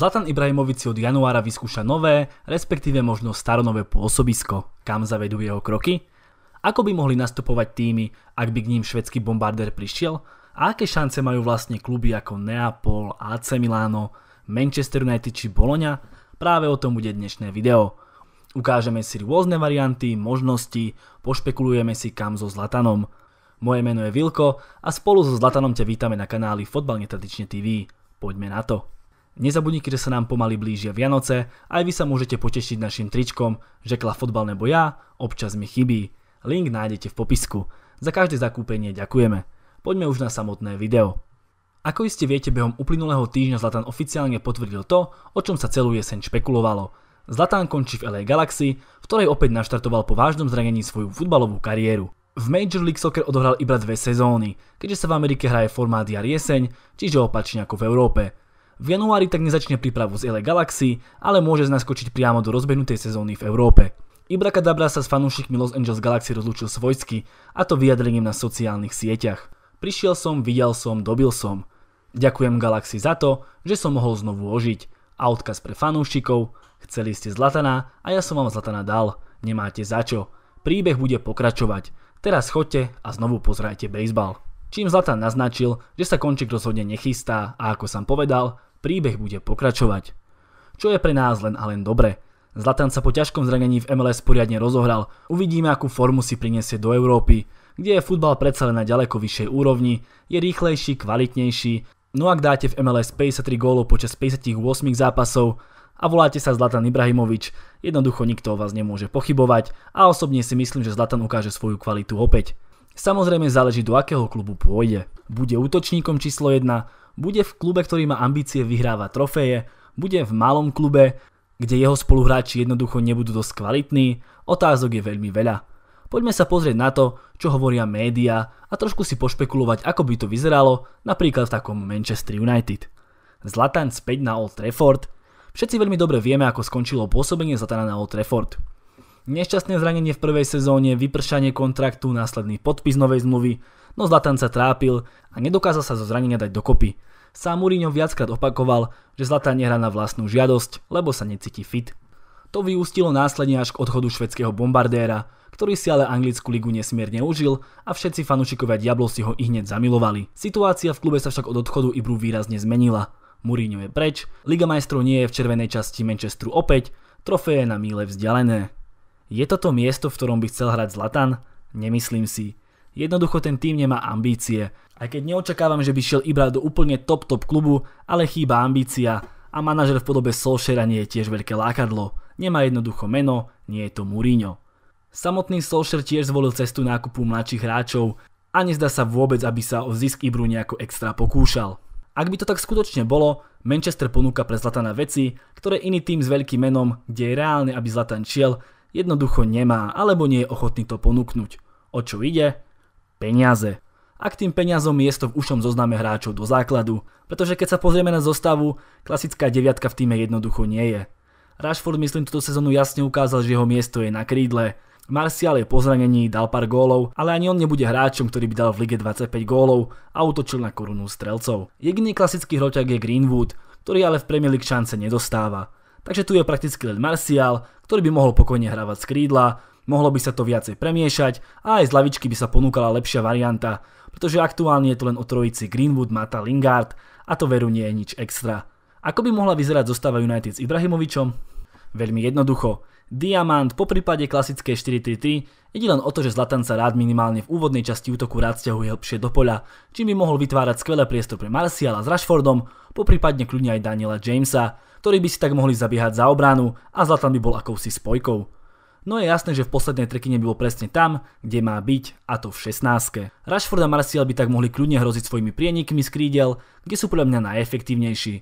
Zlatan Ibrahimovic si od januára vyskúša nové, respektíve možno staronové pôsobisko, kam zavedú jeho kroky, ako by mohli nastupovať týmy, ak by k ním švedský bombardér prišiel a aké šance majú vlastne kluby ako Neapol, AC Milano, Manchester United či Bologna, práve o tom bude dnešné video. Ukážeme si rôzne varianty, možnosti, pošpekulujeme si kam so Zlatanom. Moje meno je Vilko a spolu so Zlatanom ťa vítame na kanáli Fotbal netradične TV. Poďme na to. Nezabudnite, že sa nám pomaly blížia Vianoce, aj vy sa môžete potešiť našim tričkom Žekla fotbal nebo ja, občas mi chybí. Link nájdete v popisku. Za každé zakúpenie ďakujeme. Poďme už na samotné video. Ako iste viete, behom uplynulého týždňa Zlatan oficiálne potvrdil to, o čom sa celú jeseň špekulovalo. Zlatan končí v LA Galaxy, v ktorej opäť naštartoval po vážnom zranení svoju futbalovú kariéru. V Major League Soccer odohral iba dve sezóny, keďže sa v Amerike hraje formát jar jeseň, čiže opačne ako v Európe. V januári tak nezačne prípravu z LA Galaxy, ale môže naskočiť priamo do rozbehnutej sezóny v Európe. Ibrakadabra sa s fanúšikmi Los Angeles Galaxy rozlúčil svojsky, a to vyjadrením na sociálnych sieťach. Prišiel som, videl som, dobil som. Ďakujem Galaxy za to, že som mohol znovu ožiť. A odkaz pre fanúšikov, chceli ste Zlataná a ja som vám Zlataná dal, nemáte za čo. Príbeh bude pokračovať. Teraz chodte a znovu pozrajte baseball. Čím Zlatan naznačil, že sa končík rozhodne nechystá a ako som povedal, Príbeh bude pokračovať. Čo je pre nás len a len dobre. Zlatan sa po ťažkom zranení v MLS poriadne rozohral, uvidíme akú formu si priniesie do Európy, kde je futbal predsa len na ďaleko vyššej úrovni, je rýchlejší, kvalitnejší, no ak dáte v MLS 53 gólov počas 58 zápasov, a voláte sa Zlatan Ibrahimovič, jednoducho nikto o vás nemôže pochybovať a osobne si myslím, že Zlatan ukáže svoju kvalitu opäť. Samozrejme záleží do akého klubu pôjde. Bude útočníkom číslo 1, bude v klube, ktorý má ambície vyhrávať trofeje, bude v malom klube, kde jeho spoluhráči jednoducho nebudú dosť kvalitní, otázok je veľmi veľa. Poďme sa pozrieť na to, čo hovoria médiá a trošku si pošpekulovať, ako by to vyzeralo napríklad v takom Manchester United. Zlatan späť na Old Trafford. Všetci veľmi dobre vieme, ako skončilo pôsobenie Zlatana na Old Trafford. Nešťastné zranenie v prvej sezóne, vypršanie kontraktu, následný podpis novej zmluvy, no Zlatan sa trápil a nedokázal sa zo zranenia dať dokopy. Sám Mourinho viackrát opakoval, že Zlatan nehrá na vlastnú žiadosť, lebo sa necíti fit. To vyústilo následne až k odchodu švedského bombardéra, ktorý si ale anglickú ligu nesmierne užil a všetci fanúšikovia Diablo si ho i hneď zamilovali. Situácia v klube sa však od odchodu Ibru výrazne zmenila. Mourinho je preč, Liga majstrov nie je v červenej časti Manchesteru opäť, trofeje na míle vzdialené. Je toto miesto, v ktorom by chcel hrať Zlatan? Nemyslím si. Jednoducho ten tým nemá ambície. Aj keď neočakávam, že by šiel Ibra do úplne top top klubu, ale chýba ambícia a manažer v podobe Solskjaera nie je tiež veľké lákadlo. Nemá jednoducho meno, nie je to Mourinho. Samotný Solskjaer tiež zvolil cestu nákupu mladších hráčov a nezdá sa vôbec, aby sa o zisk Ibru nejako extra pokúšal. Ak by to tak skutočne bolo, Manchester ponúka pre Zlatana veci, ktoré iný tým s veľkým menom, kde je reálne, aby Zlatan šiel, jednoducho nemá alebo nie je ochotný to ponúknuť. O čo ide? Peniaze. A k tým peniazom miesto v ušom zozname hráčov do základu, pretože keď sa pozrieme na zostavu, klasická deviatka v týme jednoducho nie je. Rashford myslím túto sezónu jasne ukázal, že jeho miesto je na krídle. Marcial je po zranení, dal pár gólov, ale ani on nebude hráčom, ktorý by dal v lige 25 gólov a utočil na korunu strelcov. Jediný klasický hroťak je Greenwood, ktorý ale v Premier League šance nedostáva takže tu je prakticky len Marcial, ktorý by mohol pokojne hrávať z krídla, mohlo by sa to viacej premiešať a aj z lavičky by sa ponúkala lepšia varianta, pretože aktuálne je to len o trojici Greenwood, Mata, Lingard a to veru nie je nič extra. Ako by mohla vyzerať zostava United s Ibrahimovičom? Veľmi jednoducho. Diamant po prípade klasickej 4-3-3 ide len o to, že Zlatan sa rád minimálne v úvodnej časti útoku rád stiahuje hlbšie do poľa, čím by mohol vytvárať skvelé priestor pre Marciala s Rashfordom, poprípadne kľudne aj Daniela Jamesa, ktorí by si tak mohli zabiehať za obranu a Zlatan by bol akousi spojkou. No je jasné, že v poslednej trekine bolo presne tam, kde má byť, a to v 16. Rashford a Marcial by tak mohli kľudne hroziť svojimi prienikmi z krídel, kde sú podľa mňa najefektívnejší.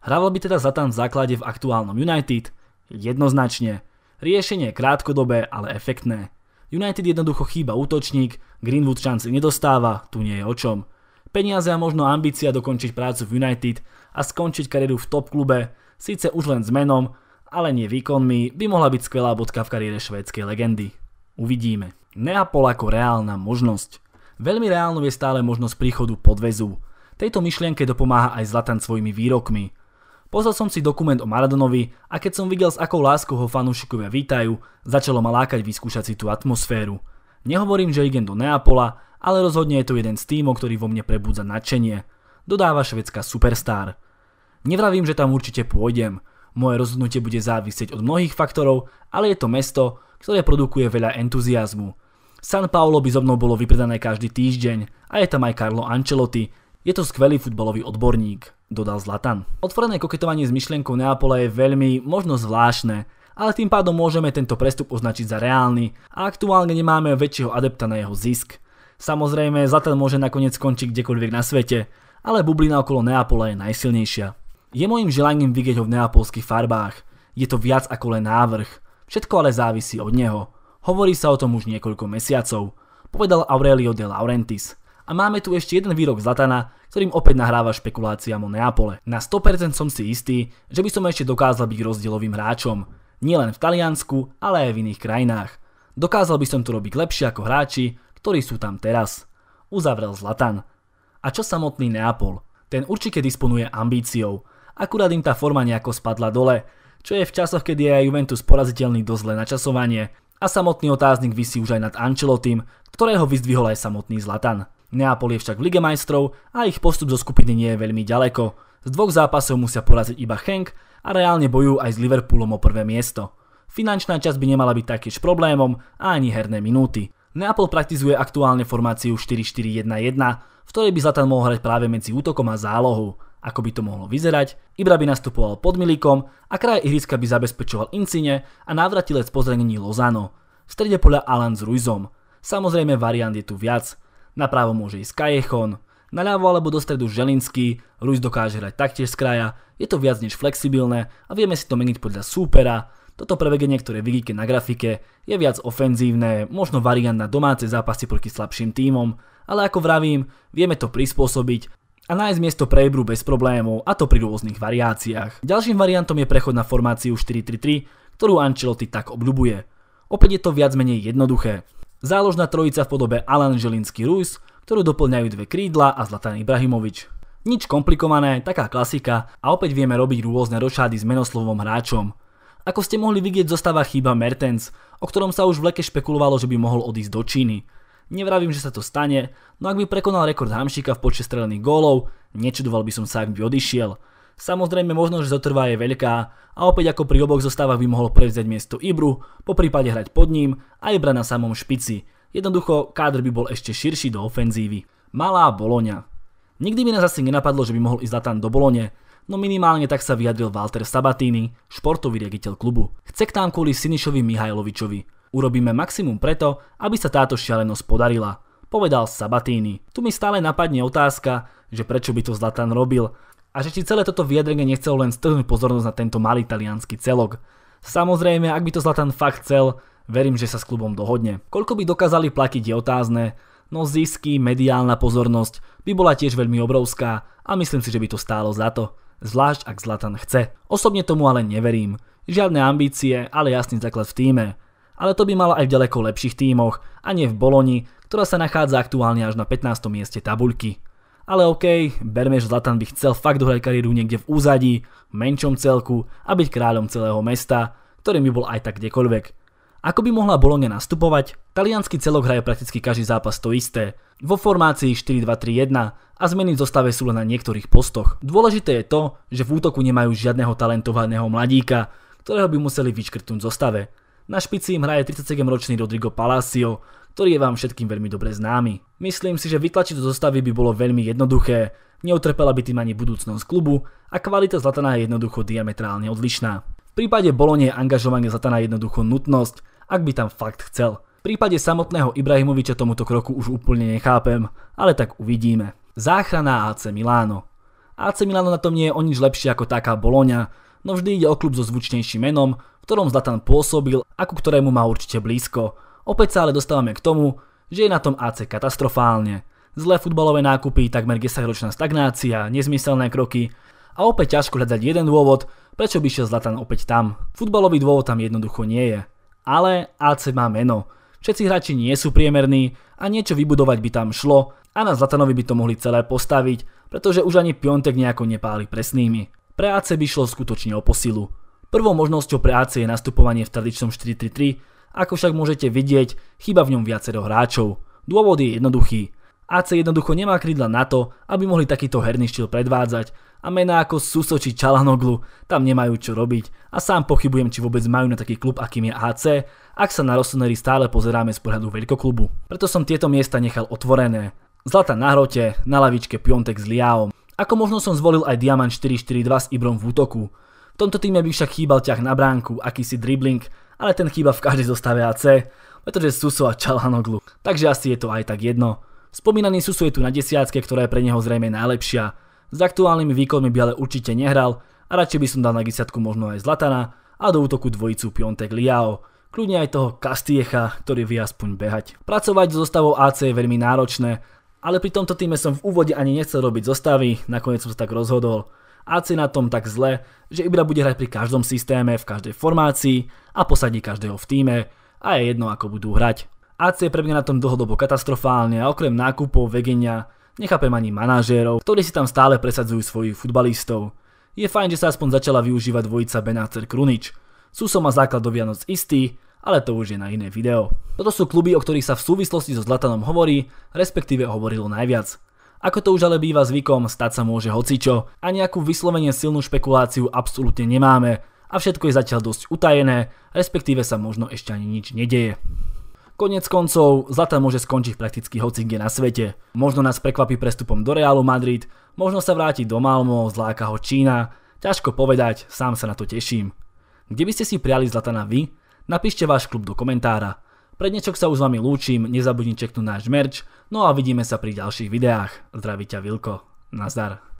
Hrával by teda Zlatan v základe v aktuálnom United, Jednoznačne. Riešenie krátkodobé, ale efektné. United jednoducho chýba útočník, Greenwood šanci nedostáva, tu nie je o čom. Peniaze a možno ambícia dokončiť prácu v United a skončiť kariéru v top klube, síce už len s menom, ale nie výkonmi, by mohla byť skvelá bodka v kariére švédskej legendy. Uvidíme. Neapol ako reálna možnosť. Veľmi reálnou je stále možnosť príchodu podvezu. Tejto myšlienke dopomáha aj Zlatan svojimi výrokmi. Pozal som si dokument o Maradonovi a keď som videl, s akou láskou ho fanúšikovia vítajú, začalo ma lákať vyskúšať si tú atmosféru. Nehovorím, že idem do Neapola, ale rozhodne je to jeden z týmov, ktorý vo mne prebudza nadšenie, dodáva švedská superstar. Nevravím, že tam určite pôjdem. Moje rozhodnutie bude závisieť od mnohých faktorov, ale je to mesto, ktoré produkuje veľa entuziasmu. San Paolo by zo mnou bolo vypredané každý týždeň a je tam aj Carlo Ancelotti, je to skvelý futbalový odborník dodal Zlatan. Otvorené koketovanie s myšlienkou Neapola je veľmi, možno zvláštne, ale tým pádom môžeme tento prestup označiť za reálny a aktuálne nemáme väčšieho adepta na jeho zisk. Samozrejme, Zlatan môže nakoniec skončiť kdekoľvek na svete, ale bublina okolo Neapola je najsilnejšia. Je mojim želaním vidieť ho v neapolských farbách. Je to viac ako len návrh. Všetko ale závisí od neho. Hovorí sa o tom už niekoľko mesiacov, povedal Aurelio de Laurentis. A máme tu ešte jeden výrok Zlatana, ktorým opäť nahráva špekuláciám o Neapole. Na 100% som si istý, že by som ešte dokázal byť rozdielovým hráčom. Nielen v Taliansku, ale aj v iných krajinách. Dokázal by som to robiť lepšie ako hráči, ktorí sú tam teraz. Uzavrel Zlatan. A čo samotný Neapol? Ten určite disponuje ambíciou. Akurát im tá forma nejako spadla dole, čo je v časoch, kedy je aj Juventus poraziteľný dosť zle načasovanie a samotný otáznik vysí už aj nad Ancelotim, ktorého vyzdvihol aj samotný Zlatan. Neapol je však v Lige majstrov a ich postup zo skupiny nie je veľmi ďaleko. Z dvoch zápasov musia poraziť iba Henk a reálne bojujú aj s Liverpoolom o prvé miesto. Finančná časť by nemala byť taktiež problémom a ani herné minúty. Neapol praktizuje aktuálne formáciu 4-4-1-1, v ktorej by Zlatan mohol hrať práve medzi útokom a zálohou. Ako by to mohlo vyzerať, Ibra by nastupoval pod Milikom a kraj ihriska by zabezpečoval Incine a návratilec pozrenení Lozano. V strede podľa Alan s Ruizom. Samozrejme variant je tu viac – napravo môže ísť Kajechon, naľavo alebo do stredu Želinský, Ruiz dokáže hrať taktiež z kraja, je to viac než flexibilné a vieme si to meniť podľa súpera, toto prevedenie, ktoré vidíte na grafike, je viac ofenzívne, možno variant na domáce zápasy proti slabším tímom, ale ako vravím, vieme to prispôsobiť a nájsť miesto pre Ebru bez problémov, a to pri rôznych variáciách. Ďalším variantom je prechod na formáciu 4-3-3, ktorú Ancelotti tak obľubuje. Opäť je to viac menej jednoduché záložná trojica v podobe Alan Želinský Ruiz, ktorú doplňajú dve krídla a Zlatan Ibrahimovič. Nič komplikované, taká klasika a opäť vieme robiť rôzne rošády s menoslovom hráčom. Ako ste mohli vidieť, zostáva chýba Mertens, o ktorom sa už v leke špekulovalo, že by mohol odísť do Číny. Nevravím, že sa to stane, no ak by prekonal rekord Hamšíka v počte strelených gólov, nečudoval by som sa, ak by odišiel – Samozrejme možnosť, že zotrvá je veľká a opäť ako pri oboch zostávach by mohol prevziať miesto Ibru, po prípade hrať pod ním a Ibra na samom špici. Jednoducho kádr by bol ešte širší do ofenzívy. Malá Boloňa. Nikdy by nás asi nenapadlo, že by mohol ísť Zlatan do Bolone, no minimálne tak sa vyjadril Walter Sabatini, športový riaditeľ klubu. Chce k nám kvôli Sinišovi Mihajlovičovi. Urobíme maximum preto, aby sa táto šialenosť podarila, povedal Sabatini. Tu mi stále napadne otázka, že prečo by to Zlatan robil, a že či celé toto vyjadrenie nechcel len strhnúť pozornosť na tento malý talianský celok. Samozrejme, ak by to Zlatan fakt chcel, verím, že sa s klubom dohodne. Koľko by dokázali platiť je otázne, no zisky, mediálna pozornosť by bola tiež veľmi obrovská a myslím si, že by to stálo za to. Zvlášť ak Zlatan chce. Osobne tomu ale neverím. Žiadne ambície, ale jasný základ v týme. Ale to by malo aj v ďaleko lepších tímoch a nie v Boloni, ktorá sa nachádza aktuálne až na 15. mieste tabuľky. Ale OK, berme, že Zlatan by chcel fakt dohrať kariéru niekde v úzadí, menšom celku a byť kráľom celého mesta, ktorým by bol aj tak kdekoľvek. Ako by mohla Bologna nastupovať, talianský celok hraje prakticky každý zápas to isté, vo formácii 4-2-3-1 a zmeny v zostave sú len na niektorých postoch. Dôležité je to, že v útoku nemajú žiadneho talentovaného mladíka, ktorého by museli vyškrtnúť v zostave. Na špici im hraje 37-ročný Rodrigo Palacio, ktorý je vám všetkým veľmi dobre známy. Myslím si, že vytlačiť do zostavy by bolo veľmi jednoduché, neutrpela by tým ani budúcnosť klubu a kvalita Zlatana je jednoducho diametrálne odlišná. V prípade Bolonie je angažovanie Zlatana jednoducho nutnosť, ak by tam fakt chcel. V prípade samotného Ibrahimoviča tomuto kroku už úplne nechápem, ale tak uvidíme. Záchrana AC Milano AC Milano na tom nie je o nič lepšie ako taká Boloňa, no vždy ide o klub so zvučnejším menom, v ktorom Zlatan pôsobil a ku ktorému má určite blízko. Opäť sa ale dostávame k tomu, že je na tom AC katastrofálne. Zlé futbalové nákupy, takmer 10-ročná stagnácia, nezmyselné kroky a opäť ťažko hľadať jeden dôvod, prečo by šiel Zlatan opäť tam. Futbalový dôvod tam jednoducho nie je. Ale AC má meno. Všetci hráči nie sú priemerní a niečo vybudovať by tam šlo a na Zlatanovi by to mohli celé postaviť, pretože už ani Piontek nejako nepáli presnými. Pre AC by šlo skutočne o posilu. Prvou možnosťou pre AC je nastupovanie v tradičnom 4-3-3, ako však môžete vidieť, chyba v ňom viacero hráčov. Dôvod je jednoduchý. AC jednoducho nemá krídla na to, aby mohli takýto herný štýl predvádzať a mená ako Suso či Čalanoglu tam nemajú čo robiť a sám pochybujem, či vôbec majú na taký klub, akým je AC, ak sa na Rossoneri stále pozeráme z pohľadu veľkoklubu. Preto som tieto miesta nechal otvorené. Zlata na hrote, na lavičke Piontek s Liaom. Ako možno som zvolil aj Diamant 4-4-2 s Ibrom v útoku. V tomto týme by však chýbal ťah na bránku, akýsi dribbling, ale ten chýba v každej zostave AC, pretože Suso a Čalhanoglu. Takže asi je to aj tak jedno. Spomínaný Suso je tu na desiatke, ktorá je pre neho zrejme najlepšia. S aktuálnymi výkonmi by ale určite nehral a radšej by som dal na desiatku možno aj Zlatana a do útoku dvojicu Piontek Liao. Kľudne aj toho Kastiecha, ktorý vie aspoň behať. Pracovať so zostavou AC je veľmi náročné, ale pri tomto týme som v úvode ani nechcel robiť zostavy, nakoniec som sa tak rozhodol. AC na tom tak zle, že Ibra bude hrať pri každom systéme, v každej formácii a posadí každého v týme a je jedno ako budú hrať. AC je pre mňa na tom dlhodobo katastrofálne a okrem nákupov Vegenia nechápem ani manažérov, ktorí si tam stále presadzujú svojich futbalistov. Je fajn, že sa aspoň začala využívať dvojica Benácer Krunič. sú som má základ do Vianoc istý, ale to už je na iné video. Toto sú kluby, o ktorých sa v súvislosti so Zlatanom hovorí, respektíve hovorilo najviac. Ako to už ale býva zvykom, stať sa môže hocičo a nejakú vyslovene silnú špekuláciu absolútne nemáme a všetko je zatiaľ dosť utajené, respektíve sa možno ešte ani nič nedeje. Konec koncov, Zlatan môže skončiť prakticky hocikde na svete. Možno nás prekvapí prestupom do Realu Madrid, možno sa vráti do Malmo, zláka ho Čína. Ťažko povedať, sám sa na to teším. Kde by ste si priali Zlatana vy? Napíšte váš klub do komentára. Pre dnešok sa už s vami lúčim, nezabudnite čeknúť náš merch, no a vidíme sa pri ďalších videách. Zdraví ťa Vilko. Nazdar.